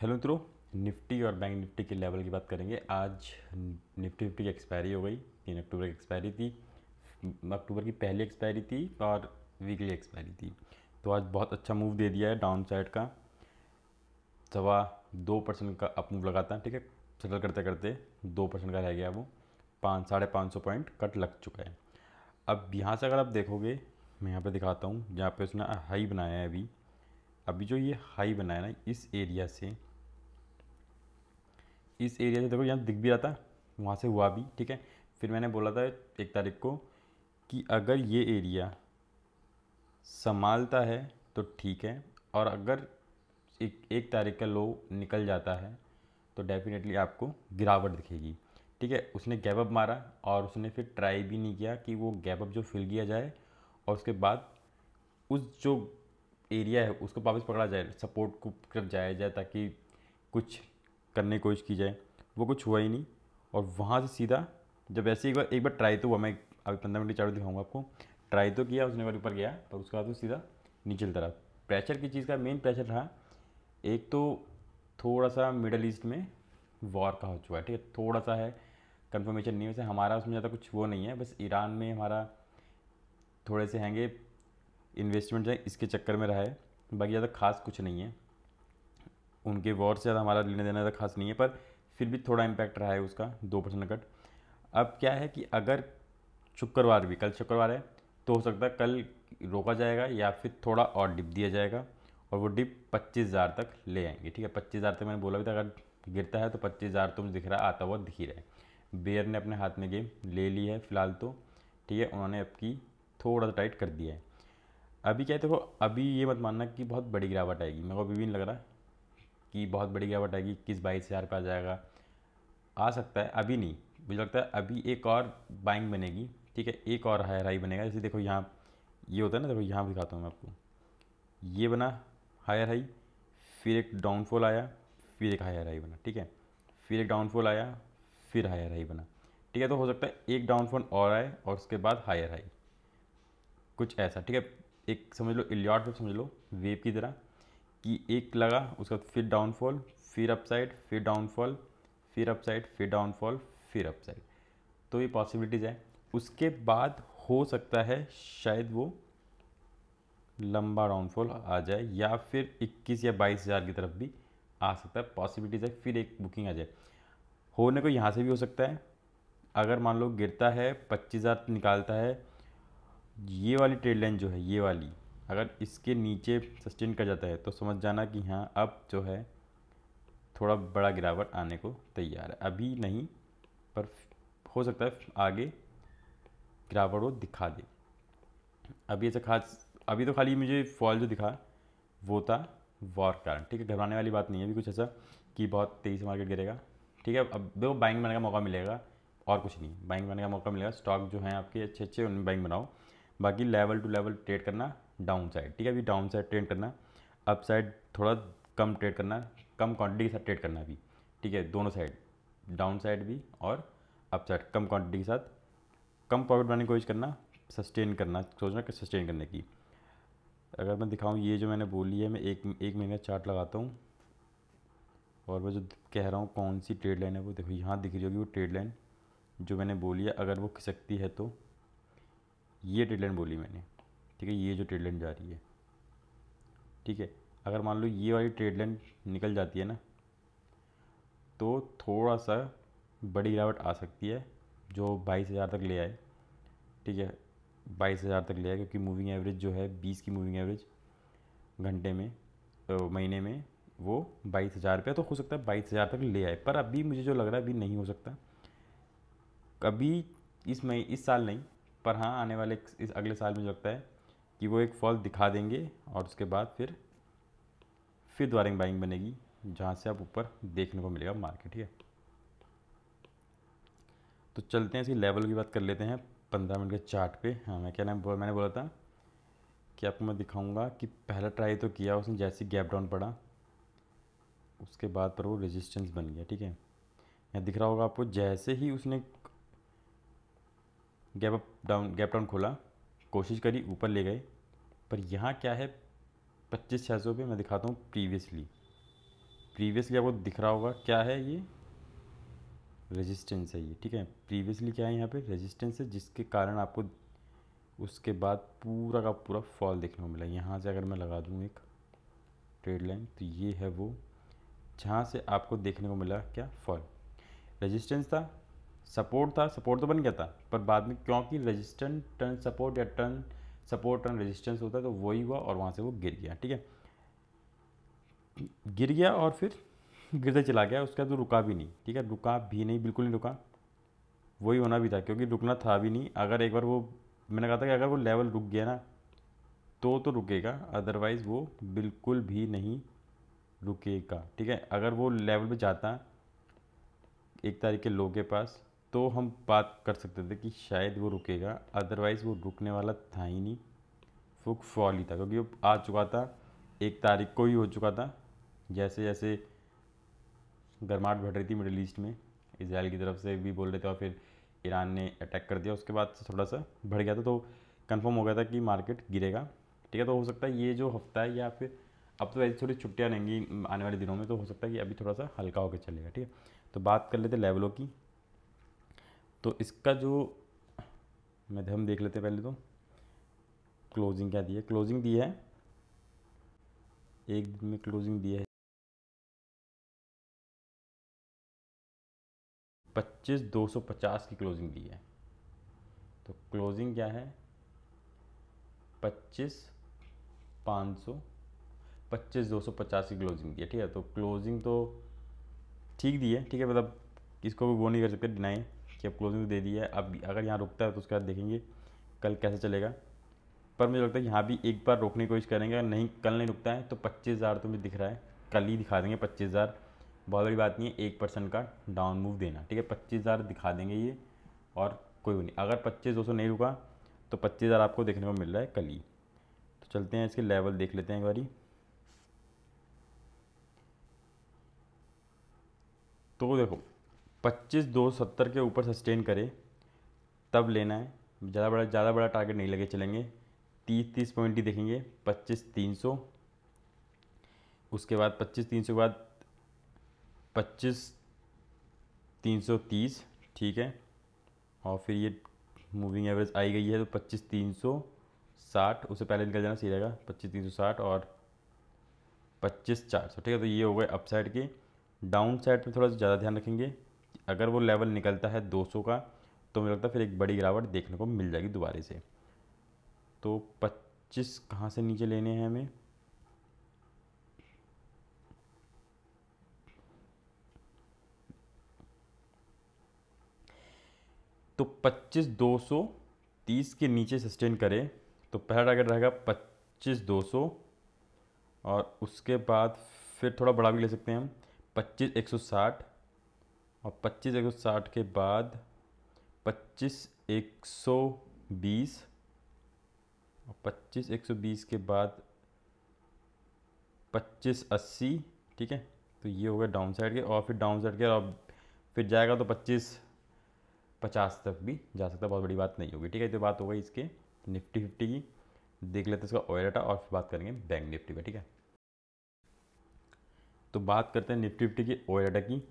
hello मित्रों Nifty और bank Nifty के लेवल की बात करेंगे आज निफ्टी निफ्टी की एक्सपायरी हो गई तीन अक्टूबर की एक्सपायरी थी अक्टूबर की पहली एक्सपायरी थी और वीकली एक्सपायरी थी तो आज बहुत अच्छा मूव दे दिया है डाउन साइड का सवा दो परसेंट का अप मूव लगाता है ठीक है सेटल करते करते दो परसेंट का रह गया वो पाँच साढ़े पाँच सौ पॉइंट कट लग चुका है अब यहाँ से अगर आप देखोगे मैं यहाँ पे दिखाता हूँ जहाँ पे उसने हाई बनाया है अभी अभी जो ये हाई बनाया ना इस एरिया से इस एरिया से देखो यहाँ दिख भी रहा था वहाँ से हुआ भी ठीक है फिर मैंने बोला था एक तारीख को कि अगर ये एरिया संभालता है तो ठीक है और अगर एक एक तारीख का लो निकल जाता है तो डेफिनेटली आपको गिरावट दिखेगी ठीक है उसने गैप अप मारा और उसने फिर ट्राई भी नहीं किया कि वो गैप अप जो फिल किया जाए और उसके बाद उस जो एरिया है उसको वापस पकड़ा जाए सपोर्ट को तरफ जाया जाए ताकि कुछ करने की कोशिश की जाए वो कुछ हुआ ही नहीं और वहाँ से सीधा जब ऐसे एक बार एक बार ट्राई तो हुआ मैं अभी पंद्रह मिनट चारों दिखाऊंगा आपको ट्राई तो किया उसने बार ऊपर गया पर बाद वो तो सीधा नीचे तरफ प्रेशर की चीज़ का मेन प्रेशर रहा एक तो थोड़ा सा मिडल ईस्ट में वॉर का हो चुका है ठीक है थोड़ा सा है कंफर्मेशन नहीं वैसे हमारा उसमें ज़्यादा कुछ वो नहीं है बस ईरान में हमारा थोड़े से हैंगे इन्वेस्टमेंट है इसके चक्कर में रहा है बाकी ज़्यादा खास कुछ नहीं है उनके वॉर से ज़्यादा हमारा लेने देना ज़्यादा खास नहीं है पर फिर भी थोड़ा इम्पैक्ट रहा है उसका दो परसेंट कट अब क्या है कि अगर शुक्रवार भी कल शुक्रवार है तो हो सकता है कल रोका जाएगा या फिर थोड़ा और डिप दिया जाएगा और वो डिप पच्चीस हज़ार तक ले आएंगे ठीक है पच्चीस हज़ार तक मैंने बोला भी था अगर गिरता है तो पच्चीस हज़ार तो दिख रहा आता हुआ दिख ही रहा है बेयर ने अपने हाथ में गेम ले ली है फिलहाल तो ठीक है उन्होंने अब की थोड़ा सा टाइट कर दिया है अभी क्या है देखो अभी ये मत मानना कि बहुत बड़ी गिरावट आएगी मेरे को अभी भी नहीं लग रहा कि बहुत बड़ी गिरावट आएगी किस बाईस हज़ार पर आ जाएगा आ सकता है अभी नहीं मुझे लगता है अभी एक और बाइंग बनेगी ठीक है एक और हायर हाई बनेगा जैसे देखो यहाँ ये होता है ना देखो यहाँ दिखाता हूँ मैं आपको ये बना हायर हाई फिर एक डाउनफॉल आया फिर एक हायर हाई बना ठीक है फिर एक डाउनफॉल आया फिर हायर हाई बना ठीक है तो हो सकता है एक डाउनफॉल और आए और उसके बाद हायर हाई कुछ ऐसा ठीक है एक समझ लो इलियॉट वेब समझ लो वेब की तरह कि एक लगा उसके बाद फिर डाउनफॉल फिर अपसाइड फिर डाउनफॉल फिर अपसाइड फिर डाउनफॉल फिर अपसाइड तो ये पॉसिबिलिटीज़ है उसके बाद हो सकता है शायद वो लंबा डाउनफॉल आ जाए या फिर 21 या बाईस हज़ार की तरफ भी आ सकता है पॉसिबिलिटीज़ है फिर एक बुकिंग आ जाए होने को यहाँ से भी हो सकता है अगर मान लो गिरता है पच्चीस हज़ार निकालता है ये वाली ट्रेड लाइन जो है ये वाली अगर इसके नीचे सस्टेन कर जाता है तो समझ जाना कि हाँ अब जो है थोड़ा बड़ा गिरावट आने को तैयार है अभी नहीं पर हो सकता है आगे गिरावट वो दिखा दे अभी ऐसा खास अभी तो खाली मुझे फॉल जो दिखा वो था वॉर कारण ठीक है घबराने वाली बात नहीं है अभी कुछ ऐसा कि बहुत तेज़ी से मार्केट गिरेगा ठीक है अब देखो बाइंग बनाने का मौका मिलेगा और कुछ नहीं बाइंग बनाने का मौका मिलेगा स्टॉक जो हैं आपके अच्छे अच्छे उन बाइंग बनाओ बाकी लेवल टू लेवल ट्रेड करना डाउन साइड ठीक है अभी डाउन साइड ट्रेड करना अप साइड थोड़ा कम ट्रेड करना कम क्वांटिटी के साथ ट्रेड करना अभी ठीक है दोनों साइड डाउन साइड भी और अप साइड कम क्वांटिटी के साथ कम प्रॉफिट बनाने की कोशिश करना सस्टेन करना सोचना कि सस्टेन करने की अगर मैं दिखाऊँ ये जो मैंने बोली है मैं एक एक महीने का चार्ट लगाता हूँ और मैं जो कह रहा हूँ कौन सी ट्रेड लाइन है वो देखो यहाँ दिख रही होगी वो ट्रेड लाइन जो मैंने बोली है अगर वो खिसकती है तो ये ट्रेड लाइन बोली मैंने ठीक है ये जो ट्रेड लाइन जा रही है ठीक है अगर मान लो ये वाली ट्रेड लाइन निकल जाती है ना तो थोड़ा सा बड़ी गिरावट आ सकती है जो बाईस हज़ार तक ले आए ठीक है बाईस हज़ार तक ले आए क्योंकि मूविंग एवरेज जो है बीस की मूविंग एवरेज घंटे में तो महीने में वो बाईस हज़ार तो हो सकता है बाईस हज़ार तक ले आए पर अभी मुझे जो लग रहा है अभी नहीं हो सकता कभी इस मई इस साल नहीं पर हाँ आने वाले इस अगले साल जो लगता है कि वो एक फॉल दिखा देंगे और उसके बाद फिर फिर द्वारिंग बाइंग बनेगी जहाँ से आप ऊपर देखने को मिलेगा मार्केट ठीक है तो चलते हैं इसकी लेवल की बात कर लेते हैं पंद्रह मिनट के चार्ट पे हाँ मैं क्या नाम मैंने बोला था कि आपको मैं दिखाऊंगा कि पहला ट्राई तो किया उसने जैसे गैप डाउन पड़ा उसके बाद पर वो रेजिस्टेंस बन गया ठीक है यहाँ दिख रहा होगा आपको जैसे ही उसने gap up down gap down खोला कोशिश करी ऊपर ले गए पर यहाँ क्या है पच्चीस छः सौ मैं दिखाता हूँ प्रीवियसली प्रीवियसली आपको दिख रहा होगा क्या है ये रेजिस्टेंस है ये ठीक है प्रीवियसली क्या है यहाँ पे रेजिस्टेंस है जिसके कारण आपको उसके बाद पूरा का पूरा फॉल देखने को मिला यहाँ से अगर मैं लगा दूँ एक ट्रेड लाइन तो ये है वो जहाँ से आपको देखने को मिला क्या फॉल रेजिस्टेंस था सपोर्ट था सपोर्ट तो बन गया था पर बाद में क्योंकि रजिस्टेंट टर्न सपोर्ट या टर्न सपोर्ट टर्न रेजिस्टेंस होता है तो वही हुआ और वहाँ से वो गिर गया ठीक है गिर गया और फिर गिरते चला गया उसके बाद तो रुका भी नहीं ठीक है रुका भी नहीं बिल्कुल नहीं रुका वही होना भी था क्योंकि रुकना था भी नहीं अगर एक बार वो मैंने कहा था कि अगर वो लेवल रुक गया ना तो तो रुकेगा अदरवाइज़ वो बिल्कुल भी नहीं रुकेगा ठीक है अगर वो लेवल पे जाता एक तारीख के लो के पास तो हम बात कर सकते थे कि शायद वो रुकेगा अदरवाइज़ वो रुकने वाला था ही नहीं फुक फॉल ही था क्योंकि वो आ चुका था एक तारीख को ही हो चुका था जैसे जैसे गर्माहट बढ़ रही थी मिडल ईस्ट में इसराइल की तरफ से भी बोल रहे थे और फिर ईरान ने अटैक कर दिया उसके बाद से थोड़ा सा बढ़ गया था तो कन्फर्म हो गया था कि मार्केट गिरेगा ठीक है तो हो सकता है ये जो हफ्ता है या फिर अब तो ऐसी थोड़ी छुट्टियाँ रहेंगी आने वाले दिनों में तो हो सकता है कि अभी थोड़ा सा हल्का होकर चलेगा ठीक है तो बात कर लेते लेवलों की तो इसका जो मैं हम देख लेते हैं पहले तो क्लोजिंग क्या दी है क्लोजिंग दी है एक दिन में क्लोजिंग दी है पच्चीस दो सौ पचास की क्लोजिंग दी है तो क्लोजिंग क्या है पच्चीस पाँच सौ पच्चीस दो सौ पचास की क्लोजिंग दी है ठीक है तो क्लोजिंग तो ठीक दी है ठीक है मतलब किसको भी वो नहीं कर सकते डिनाई कि अब क्लोजिंग तो दे दी है अब अगर यहाँ रुकता है तो उसके बाद देखेंगे कल कैसे चलेगा पर मुझे लगता है यहाँ भी एक बार रोकने की कोशिश करेंगे अगर नहीं कल नहीं रुकता है तो पच्चीस हज़ार तो मुझे दिख रहा है कल ही दिखा देंगे पच्चीस हज़ार बहुत बड़ी बात नहीं है एक परसेंट का डाउन मूव देना ठीक है पच्चीस हज़ार दिखा देंगे ये और कोई नहीं अगर पच्चीस दो सौ नहीं रुका तो पच्चीस हज़ार आपको देखने को मिल रहा है कल ही तो चलते हैं इसके लेवल देख लेते हैं एक बारी तो देखो पच्चीस दो सत्तर के ऊपर सस्टेन करे तब लेना है ज़्यादा बड़ा ज़्यादा बड़ा टारगेट नहीं लगे चलेंगे तीस तीस पॉइंट ही देखेंगे पच्चीस तीन सौ उसके बाद पच्चीस तीन सौ के बाद पच्चीस तीन सौ तीस ठीक है और फिर ये मूविंग एवरेज आई गई है तो पच्चीस तीन सौ साठ उससे पहले निकल जाना सही रहेगा पच्चीस तीन सौ साठ और पच्चीस चार सौ ठीक है तो ये हो गए अपसाइड के डाउन साइड पर थोड़ा सा ज़्यादा ध्यान रखेंगे अगर वो लेवल निकलता है 200 का तो मुझे लगता है फिर एक बड़ी गिरावट देखने को मिल जाएगी दोबारे से तो 25 कहाँ से नीचे लेने हैं हमें तो 25 200 30 के नीचे सस्टेन करें तो पहला टारगेट रहेगा 25 200 और उसके बाद फिर थोड़ा बड़ा भी ले सकते हैं हम 25 160 और 25 एक सौ साठ के बाद 25 एक सौ बीस और पच्चीस एक सौ बीस के बाद पच्चीस अस्सी ठीक है तो ये हो गया डाउन साइड के और फिर डाउन साइड के और फिर जाएगा तो पच्चीस पचास तक भी जा सकता है बहुत बड़ी बात नहीं होगी ठीक है तो बात हो गई इसके निफ्टी फिफ्टी की देख लेते हैं इसका डाटा और फिर बात करेंगे बैंक निफ्टी का ठीक है तो बात करते हैं निफ्टी फिफ्टी की डाटा की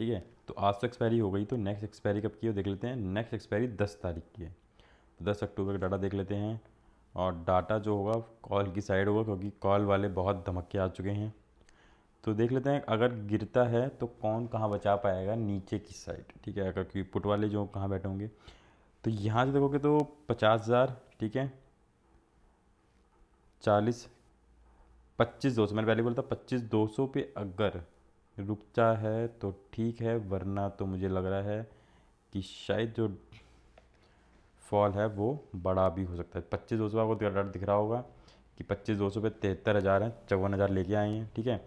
ठीक है तो आज तो एक्सपायरी हो गई तो नेक्स्ट एक्सपायरी कब की है देख लेते हैं नेक्स्ट एक्सपायरी दस तारीख की है तो दस अक्टूबर का डाटा देख लेते हैं और डाटा जो होगा कॉल की साइड होगा क्योंकि कॉल वाले बहुत धमक्के आ चुके हैं तो देख लेते हैं अगर गिरता है तो कौन कहाँ बचा पाएगा नीचे की साइड ठीक है अगर क्योंकि पुट वाले जो कहाँ बैठे होंगे तो यहाँ से देखोगे तो पचास हज़ार ठीक है चालीस पच्चीस दो सौ मैंने पहले बोला था पच्चीस दो सौ पे अगर रुकता है तो ठीक है वरना तो मुझे लग रहा है कि शायद जो फॉल है वो बड़ा भी हो सकता है पच्चीस दो सौ आपको दिख रहा होगा कि पच्चीस दो सौ पे तिहत्तर हज़ार है चौवन हज़ार लेके आए हैं ठीक है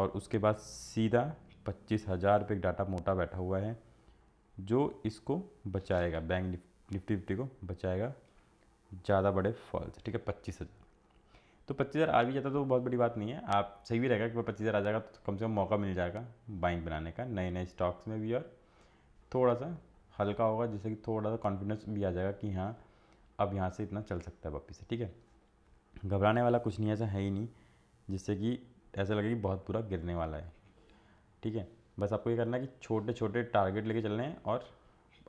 और उसके बाद सीधा पच्चीस हज़ार पर एक डाटा मोटा बैठा हुआ है जो इसको बचाएगा बैंक निफ्टी फिफ्टी को बचाएगा ज़्यादा बड़े फॉल्स ठीक है पच्चीस हज़ार तो पच्चीस हज़ार आ भी जाता तो बहुत बड़ी बात नहीं है आप सही भी रहेगा कि पच्चीस हज़ार आ जाएगा तो कम से कम मौका मिल जाएगा बाइंग बनाने का नए नए स्टॉक्स में भी और थोड़ा सा हल्का होगा जिससे कि थोड़ा सा कॉन्फिडेंस भी आ जाएगा कि हाँ अब यहाँ से इतना चल सकता है वापस से ठीक है घबराने वाला कुछ नहीं ऐसा है ही नहीं जिससे कि ऐसा लगे कि बहुत पूरा गिरने वाला है ठीक है बस आपको ये करना है कि छोटे छोटे टारगेट लेके चलने हैं और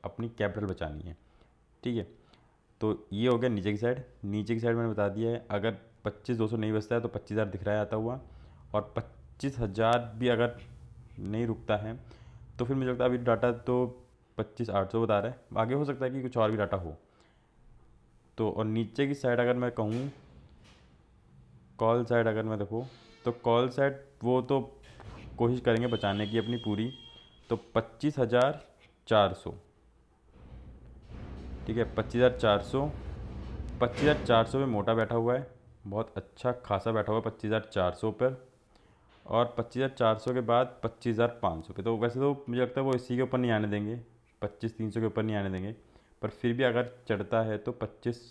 अपनी कैपिटल बचानी है ठीक है तो ये हो गया नीचे की साइड नीचे की साइड मैंने बता दिया है अगर पच्चीस दो सौ नहीं बचता है तो पच्चीस हज़ार दिख रहा है आता हुआ और पच्चीस हज़ार भी अगर नहीं रुकता है तो फिर मुझे लगता है अभी डाटा तो पच्चीस आठ सौ बता रहा है आगे हो सकता है कि कुछ और भी डाटा हो तो और नीचे की साइड अगर मैं कहूँ कॉल साइड अगर मैं देखो तो कॉल साइड वो तो कोशिश करेंगे बचाने की अपनी पूरी तो पच्चीस हज़ार चार सौ ठीक है पच्चीस हज़ार चार सौ पच्चीस हज़ार चार सौ में मोटा बैठा हुआ है बहुत अच्छा खासा बैठा हुआ पच्चीस हज़ार चार सौ पर और पच्चीस हज़ार चार सौ के बाद पच्चीस हज़ार पाँच सौ पे तो वैसे तो मुझे लगता है वो इसी के ऊपर नहीं आने देंगे पच्चीस तीन सौ के ऊपर नहीं आने देंगे पर फिर भी अगर चढ़ता है तो पच्चीस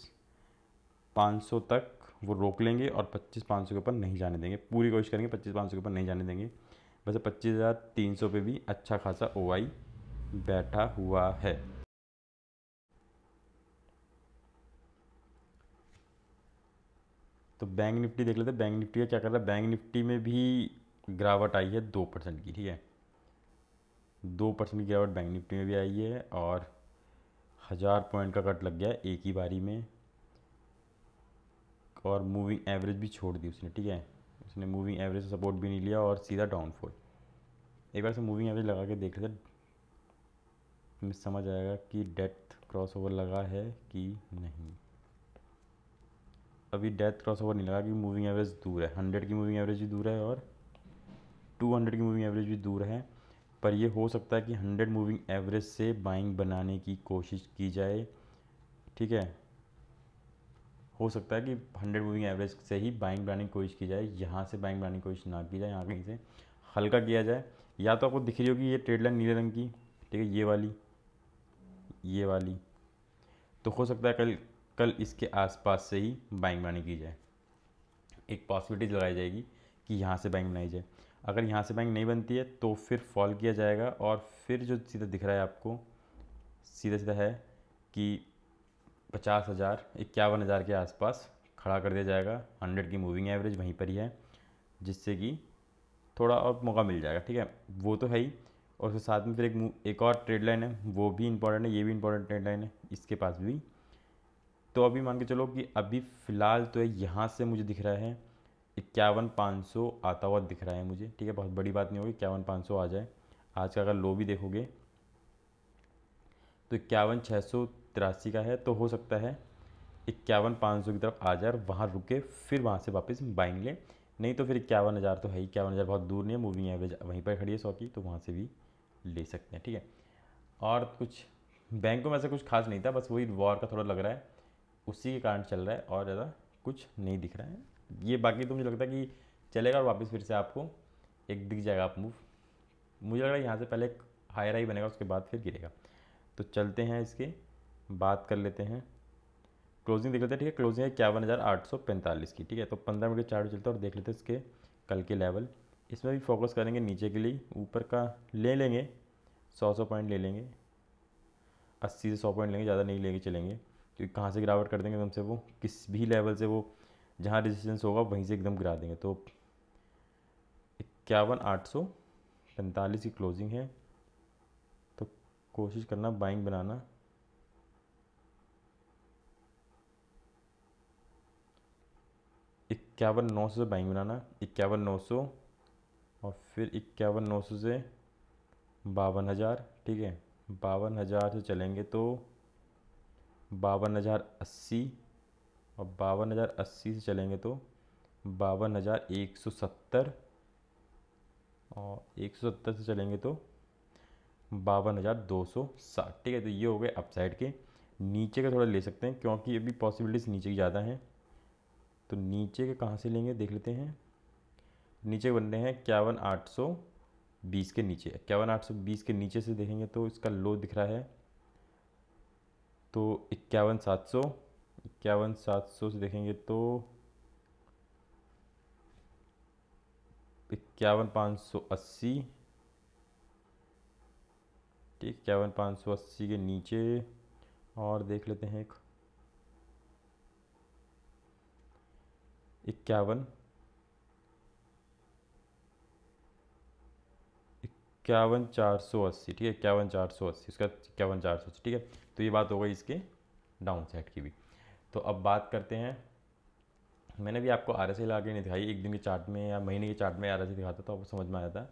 पाँच सौ तक वो रोक लेंगे और पच्चीस पाँच सौ के ऊपर नहीं जाने देंगे पूरी कोशिश करेंगे पच्चीस पाँच सौ के ऊपर नहीं जाने देंगे वैसे पच्चीस हज़ार तीन सौ पर भी अच्छा खासा ओ बैठा हुआ है तो बैंक निफ्टी देख लेते हैं बैंक निफ्टी का क्या कर रहा है बैंक निफ्टी में भी गिरावट आई है दो परसेंट की ठीक है दो परसेंट की गिरावट बैंक निफ्टी में भी आई है और हज़ार पॉइंट का कट लग गया एक ही बारी में और मूविंग एवरेज भी छोड़ दी उसने ठीक है उसने मूविंग एवरेज से सपोर्ट भी नहीं लिया और सीधा डाउनफॉल एक बार से मूविंग एवरेज लगा के देख लेते समझ आएगा कि डेथ क्रॉसओवर लगा है कि नहीं अभी डेथ क्रॉस ओवर नहीं लगा क्योंकि मूविंग एवरेज दूर है हंड्रेड की मूविंग एवरेज भी दूर है और टू हंड्रेड की मूविंग एवरेज भी दूर है पर यह हो सकता है कि हंड्रेड मूविंग एवरेज से बाइंग बनाने की कोशिश की जाए ठीक है हो सकता है कि हंड्रेड मूविंग एवरेज से ही बाइंग बनाने की कोशिश की जाए यहाँ से बाइंग बनाने की कोशिश ना की जाए यहाँ कहीं से हल्का किया जाए या तो आपको दिख रही होगी ये ट्रेड लाइन नीले रंग की ठीक है ये वाली ये वाली तो हो सकता है कल कल इसके आसपास से ही बाइंग बनाने की जाए एक पॉसिबिलिटी लगाई जाएगी कि यहाँ से बाइंग बनाई जाए अगर यहाँ से बैंक नहीं बनती है तो फिर फॉल किया जाएगा और फिर जो सीधा दिख रहा है आपको सीधा सीधा है कि पचास हज़ार इक्यावन हज़ार के आसपास खड़ा कर दिया जाएगा हंड्रेड की मूविंग एवरेज वहीं पर ही है जिससे कि थोड़ा और मौका मिल जाएगा ठीक है वो तो है ही और उसके साथ में फिर एक एक और ट्रेड लाइन है वो भी इंपॉर्टेंट है ये भी इंपॉर्टेंट ट्रेड लाइन है इसके पास भी तो अभी मान के चलो कि अभी फ़िलहाल तो यहाँ से मुझे दिख रहा है इक्यावन पाँच सौ आता हुआ दिख रहा है मुझे ठीक है बहुत बड़ी बात नहीं होगी इक्यावन पाँच सौ आ जाए आज का अगर लो भी देखोगे तो इक्यावन छः सौ तिरासी का है तो हो सकता है इक्यावन पाँच सौ की तरफ आ जाए और वहाँ रुके फिर वहाँ से वापस बाइंग लें नहीं तो फिर इक्यावन हज़ार तो है ही इक्यावन हज़ार बहुत दूर नहीं है मूविंग एवरेज वहीं पर खड़ी है सौ की तो वहाँ से भी ले सकते हैं ठीक है और कुछ बैंकों में ऐसा कुछ खास नहीं था बस वही वॉर का थोड़ा लग रहा है उसी के कारण चल रहा है और ज़्यादा कुछ नहीं दिख रहा है ये बाकी तो मुझे लगता है कि चलेगा और वापस फिर से आपको एक दिख जाएगा आप मूव मुझे लग रहा है यहाँ से पहले एक हायर हाई बनेगा उसके बाद फिर गिरेगा तो चलते हैं इसके बात कर लेते हैं क्लोजिंग देख लेते हैं ठीक है क्लोजिंग है इक्यावन हज़ार आठ सौ पैंतालीस की ठीक है तो पंद्रह मिनट के चार्ट चलते हैं और देख लेते हैं इसके कल के लेवल इसमें भी फोकस करेंगे नीचे के लिए ऊपर का ले लेंगे सौ सौ पॉइंट ले लेंगे अस्सी से सौ पॉइंट लेंगे ज़्यादा नहीं लेंगे चलेंगे क्योंकि कहाँ से गिरावट कर देंगे एकदम से वो किस भी लेवल से वो जहाँ रेजिस्टेंस होगा वहीं से एकदम गिरा देंगे तो इक्यावन आठ सौ पैंतालीस की क्लोजिंग है तो कोशिश करना बाइंग बनाना इक्यावन नौ सौ से बाइंग बनाना इक्यावन नौ सौ और फिर इक्यावन नौ सौ से बावन हज़ार ठीक है बावन हज़ार से चलेंगे तो बावन हज़ार अस्सी और बावन हज़ार अस्सी से चलेंगे तो बावन हज़ार एक सौ सत्तर और एक सौ सत्तर से चलेंगे तो बावन हज़ार दो सौ साठ ठीक है तो ये हो गए अपसाइड के नीचे का थोड़ा ले सकते हैं क्योंकि अभी पॉसिबिलिटीज़ नीचे की ज़्यादा हैं तो नीचे के कहाँ से लेंगे देख लेते हैं नीचे बन रहे हैं इक्यावन आठ सौ बीस के नीचे इक्यावन आठ सौ बीस के नीचे से देखेंगे तो इसका लो दिख रहा है तो इक्यावन सात सौ इक्यावन सात सौ से देखेंगे तो इक्यावन पाँच सौ अस्सी ठीक इक्यावन पाँच सौ अस्सी के नीचे और देख लेते हैं एक इक्यावन इक्यावन चार सौ अस्सी ठीक है इक्यावन चार सौ अस्सी उसका इक्यावन चार सौ अस्सी ठीक है तो ये बात हो गई इसके डाउन साइड की भी तो अब बात करते हैं मैंने भी आपको आर एस एल आगे नहीं दिखाई एक दिन के चार्ट में या महीने के चार्ट में आर एस दिखाता तो आपको समझ में आया था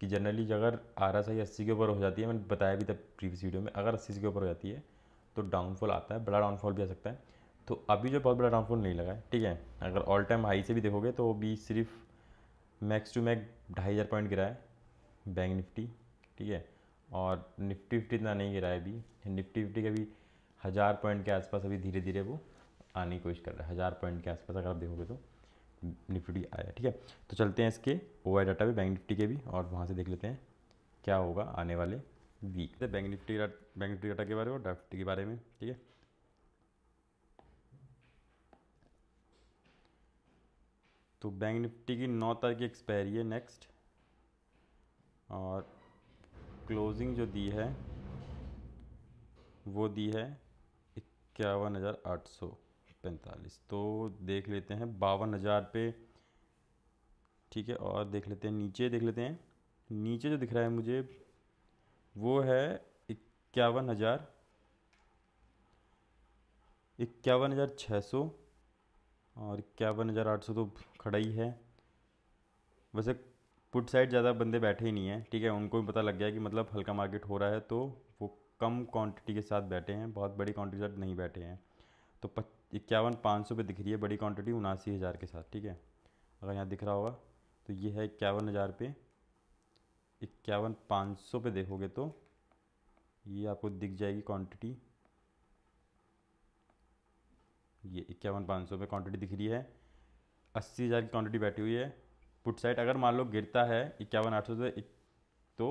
कि जनरली अगर आर एस आई अस्सी के ऊपर हो जाती है मैंने बताया भी था प्रीवियस वीडियो में अगर अस्सी के ऊपर हो जाती है तो डाउनफॉल आता है बड़ा डाउनफॉल भी आ सकता है तो अभी जो बहुत बड़ा डाउनफॉल नहीं लगा है ठीक है अगर ऑल टाइम हाई से भी देखोगे तो भी सिर्फ मैक्स टू मैक ढाई हज़ार पॉइंट गिरा है बैंक निफ्टी ठीक है और निफ्टी फिफ्टी इतना नहीं गिरा है अभी निफ्टी फिफ्टी का भी हज़ार पॉइंट के आसपास अभी धीरे धीरे वो आने की कोशिश कर रहा है हज़ार पॉइंट के आसपास अगर आप देखोगे तो निफ्टी आया ठीक है तो चलते हैं इसके ओ डाटा भी बैंक निफ्टी के भी और वहाँ से देख लेते हैं क्या होगा आने वाले वीक बैंक तो निफ्टी बैंक निफ्टी डाटा के बारे में और डाफ्टी के बारे में ठीक है तो बैंक निफ्टी की नौ तारीख की एक्सपायरी है नेक्स्ट और क्लोजिंग जो दी है वो दी है इक्यावन हज़ार आठ सौ पैंतालीस तो देख लेते हैं बावन हज़ार पे ठीक है और देख लेते हैं नीचे देख लेते हैं नीचे जो दिख रहा है मुझे वो है इक्यावन हज़ार इक्यावन हज़ार छः सौ और इक्यावन हज़ार आठ सौ तो खड़ा ही है वैसे पुट साइड ज़्यादा बंदे बैठे ही नहीं हैं ठीक है उनको भी पता लग गया कि मतलब हल्का मार्केट हो रहा है तो वो कम क्वांटिटी के साथ बैठे हैं बहुत बड़ी क्वांटिटी के साथ नहीं बैठे हैं तो इक्यावन पाँच सौ पर दिख रही है बड़ी क्वांटिटी उनासी हज़ार के साथ ठीक है अगर यहाँ दिख रहा होगा तो ये है इक्यावन हज़ार पे इक्यावन पाँच सौ पे देखोगे तो ये आपको दिख जाएगी क्वान्टिटी ये इक्यावन पाँच सौ पर क्वांटिटी दिख रही है अस्सी हज़ार की क्वान्टिटी बैठी हुई है पुट साइड अगर मान लो गिरता है इक्यावन आठ सौ तो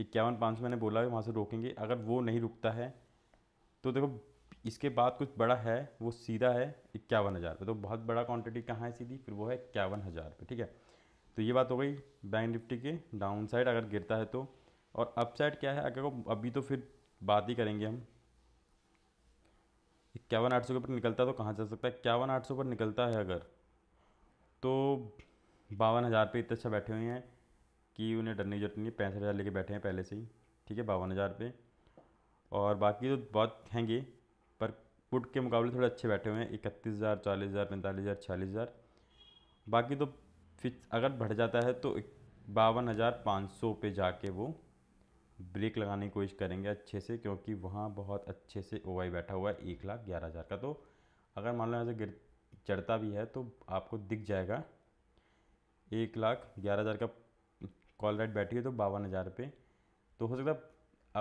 इक्यावन पाँच सौ मैंने बोला है वहाँ से रोकेंगे अगर वो नहीं रुकता है तो देखो इसके बाद कुछ बड़ा है वो सीधा है इक्यावन हज़ार तो बहुत बड़ा क्वांटिटी कहाँ है सीधी फिर वो है इक्यावन हज़ार पे ठीक है तो ये बात हो गई बैंक निफ्टी के डाउन साइड अगर गिरता है तो और अप साइड क्या है अगर अभी तो फिर बात ही करेंगे हम इक्यावन आठ सौ के ऊपर निकलता है तो कहाँ जा सकता है इक्यावन आठ सौ पर निकलता है अगर तो बावन हज़ार पे इतने अच्छा बैठे हुए हैं कि उन्हें डरने की जरूरत नहीं पैंसठ हज़ार लेके बैठे हैं पहले से ही ठीक है बावन हज़ार पे और बाकी तो बहुत हैंगे पर पुट के मुकाबले थोड़े अच्छे बैठे हुए हैं इकतीस हज़ार चालीस हज़ार पैंतालीस हज़ार छियालीस हज़ार बाकी तो फिर अगर बढ़ जाता है तो बावन हज़ार पाँच सौ पे जाके वो ब्रेक लगाने की कोशिश करेंगे अच्छे से क्योंकि वहाँ बहुत अच्छे से ओ बैठा हुआ है एक लाख ग्यारह हज़ार का तो अगर मान लो ऐसे गिर चढ़ता भी है तो आपको दिख जाएगा एक लाख ग्यारह हज़ार का कॉल राइट बैठी है तो बावन हज़ार पे तो हो सकता है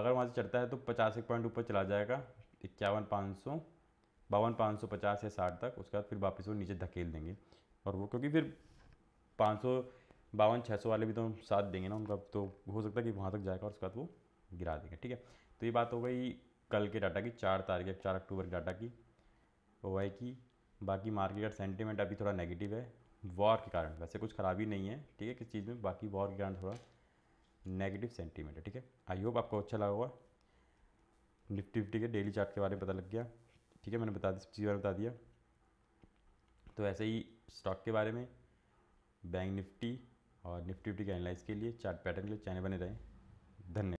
अगर वहाँ से चढ़ता है तो पचास एक पॉइंट ऊपर चला जाएगा इक्यावन पाँच सौ बावन पाँच सौ पचास या साठ तक उसके बाद फिर वापस वो नीचे धकेल देंगे और वो क्योंकि फिर पाँच सौ बावन छः सौ वाले भी तो हम साथ देंगे ना उनका तो हो सकता है कि वहाँ तक जाएगा और उसके बाद वो गिरा देंगे ठीक है तो ये बात हो गई कल के डाटा की चार तारीख या चार अक्टूबर के डाटा की ओ की बाकी मार्केट का सेंटिमेंट अभी थोड़ा नेगेटिव है वॉर के कारण वैसे कुछ खराबी नहीं है ठीक है किस चीज़ में बाकी वॉर के कारण थोड़ा नेगेटिव सेंटीमेंट है ठीक है आई होप आपको अच्छा लगा होगा निफ्टी फिफ्टी के डेली चार्ट के बारे में पता लग गया ठीक है मैंने बता दी सब चीज़ बारे बता दिया तो ऐसे ही स्टॉक के बारे में बैंक निफ्टी और निफ्टी फिफ्टी के एनालाइज के लिए चार्ट पैटर्न के लिए चैनल बने रहें धन्यवाद